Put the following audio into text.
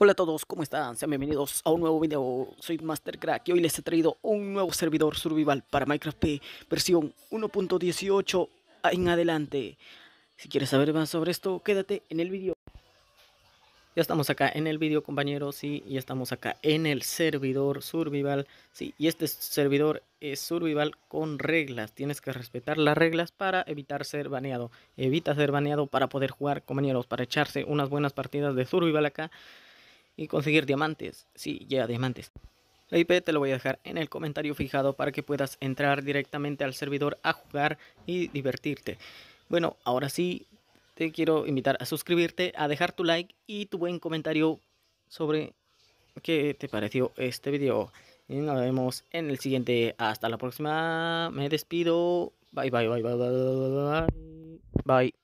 Hola a todos, ¿cómo están? Sean bienvenidos a un nuevo video. Soy Mastercrack y hoy les he traído un nuevo servidor survival para Minecraft P versión 1.18 en adelante. Si quieres saber más sobre esto, quédate en el video. Ya estamos acá en el video, compañeros, sí, ya estamos acá en el servidor survival, sí, y este servidor es survival con reglas, tienes que respetar las reglas para evitar ser baneado, evita ser baneado para poder jugar, compañeros, para echarse unas buenas partidas de survival acá, y conseguir diamantes. Sí, ya diamantes. La IP te lo voy a dejar en el comentario fijado para que puedas entrar directamente al servidor a jugar y divertirte. Bueno, ahora sí, te quiero invitar a suscribirte, a dejar tu like y tu buen comentario sobre qué te pareció este video. Y nos vemos en el siguiente. Hasta la próxima. Me despido. bye, bye, bye, bye. Bye.